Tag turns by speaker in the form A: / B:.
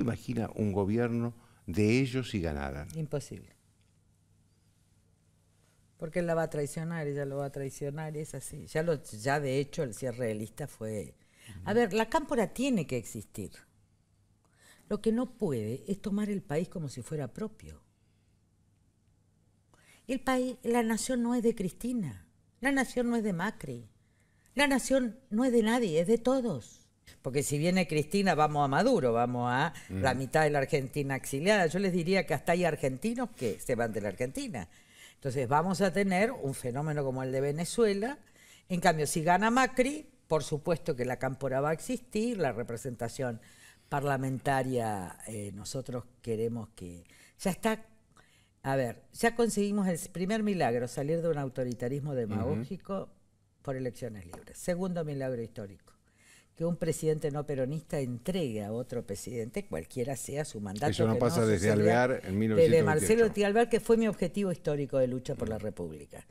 A: imagina un gobierno de ellos y ganaran?
B: Imposible. Porque él la va a traicionar, ella lo va a traicionar, y es así. Ya, ya de hecho el cierre de lista fue... A ver, la cámpora tiene que existir. Lo que no puede es tomar el país como si fuera propio. El país, la nación no es de Cristina, la nación no es de Macri, la nación no es de nadie, es de todos porque si viene Cristina vamos a Maduro, vamos a la mitad de la Argentina exiliada. Yo les diría que hasta hay argentinos que se van de la Argentina. Entonces vamos a tener un fenómeno como el de Venezuela. En cambio, si gana Macri, por supuesto que la cámpora va a existir, la representación parlamentaria, eh, nosotros queremos que... Ya está a ver, ya conseguimos el primer milagro, salir de un autoritarismo demagógico por elecciones libres. Segundo milagro histórico que un presidente no peronista entregue a otro presidente, cualquiera sea su mandato. Eso no pasa desde Alvear en Desde Marcelo T. que fue mi objetivo histórico
A: de lucha por la República.